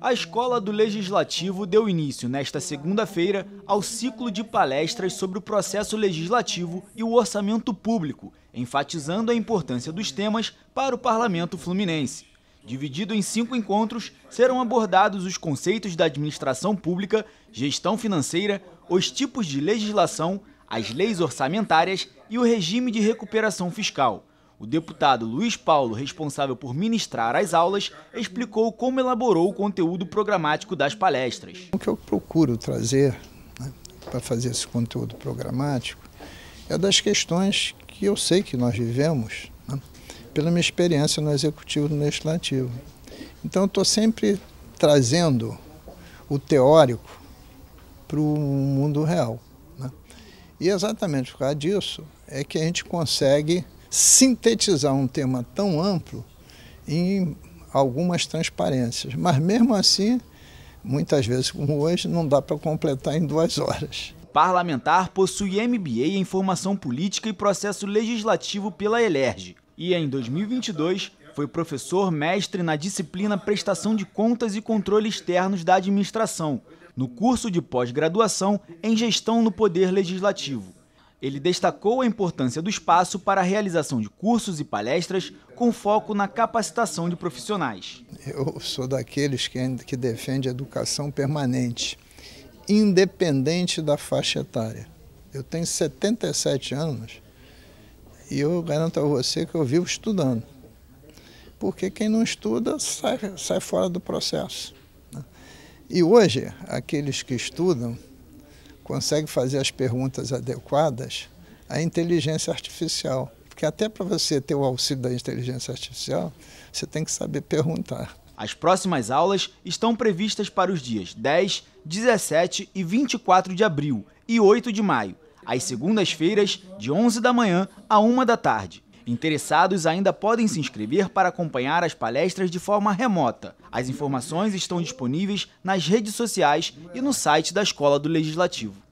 A Escola do Legislativo deu início, nesta segunda-feira, ao ciclo de palestras sobre o processo legislativo e o orçamento público, enfatizando a importância dos temas para o parlamento fluminense. Dividido em cinco encontros, serão abordados os conceitos da administração pública, gestão financeira, os tipos de legislação, as leis orçamentárias e o regime de recuperação fiscal. O deputado Luiz Paulo, responsável por ministrar as aulas, explicou como elaborou o conteúdo programático das palestras. O que eu procuro trazer né, para fazer esse conteúdo programático é das questões que eu sei que nós vivemos né, pela minha experiência no Executivo e no Legislativo. Então, estou sempre trazendo o teórico para o mundo real. Né? E exatamente por causa disso é que a gente consegue sintetizar um tema tão amplo em algumas transparências. Mas mesmo assim, muitas vezes, como hoje, não dá para completar em duas horas. Parlamentar possui MBA em Formação Política e Processo Legislativo pela ELERJ e, em 2022, foi professor mestre na disciplina Prestação de Contas e Controle Externos da Administração, no curso de pós-graduação em Gestão no Poder Legislativo. Ele destacou a importância do espaço para a realização de cursos e palestras com foco na capacitação de profissionais. Eu sou daqueles que, que defende a educação permanente, independente da faixa etária. Eu tenho 77 anos e eu garanto a você que eu vivo estudando. Porque quem não estuda sai, sai fora do processo. Né? E hoje, aqueles que estudam consegue fazer as perguntas adequadas à inteligência artificial. Porque até para você ter o auxílio da inteligência artificial, você tem que saber perguntar. As próximas aulas estão previstas para os dias 10, 17 e 24 de abril e 8 de maio, às segundas-feiras, de 11 da manhã a 1 da tarde. Interessados ainda podem se inscrever para acompanhar as palestras de forma remota. As informações estão disponíveis nas redes sociais e no site da Escola do Legislativo.